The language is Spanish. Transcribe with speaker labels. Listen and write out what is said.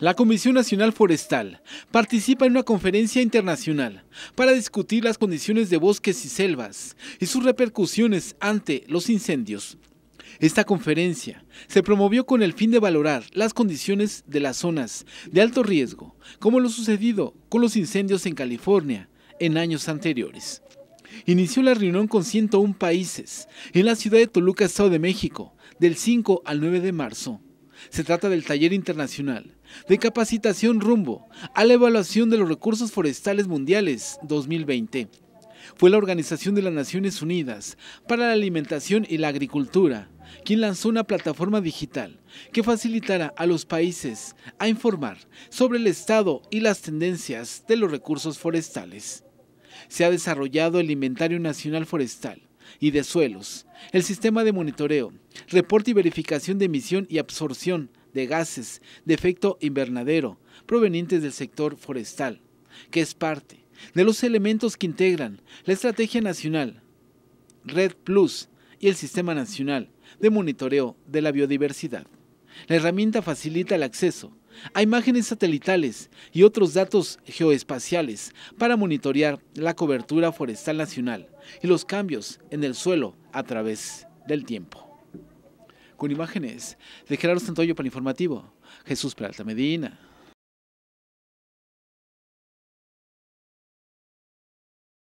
Speaker 1: La Comisión Nacional Forestal participa en una conferencia internacional para discutir las condiciones de bosques y selvas y sus repercusiones ante los incendios. Esta conferencia se promovió con el fin de valorar las condiciones de las zonas de alto riesgo, como lo sucedido con los incendios en California en años anteriores. Inició la reunión con 101 países en la ciudad de Toluca, Estado de México, del 5 al 9 de marzo. Se trata del taller internacional de capacitación rumbo a la evaluación de los recursos forestales mundiales 2020. Fue la Organización de las Naciones Unidas para la Alimentación y la Agricultura quien lanzó una plataforma digital que facilitará a los países a informar sobre el estado y las tendencias de los recursos forestales. Se ha desarrollado el Inventario Nacional Forestal, y de suelos, el sistema de monitoreo, reporte y verificación de emisión y absorción de gases de efecto invernadero provenientes del sector forestal, que es parte de los elementos que integran la Estrategia Nacional, Red Plus y el Sistema Nacional de Monitoreo de la Biodiversidad. La herramienta facilita el acceso a imágenes satelitales y otros datos geoespaciales para monitorear la cobertura forestal nacional y los cambios en el suelo a través del tiempo. Con imágenes de Gerardo Santoyo para Informativo, Jesús Peralta Medina.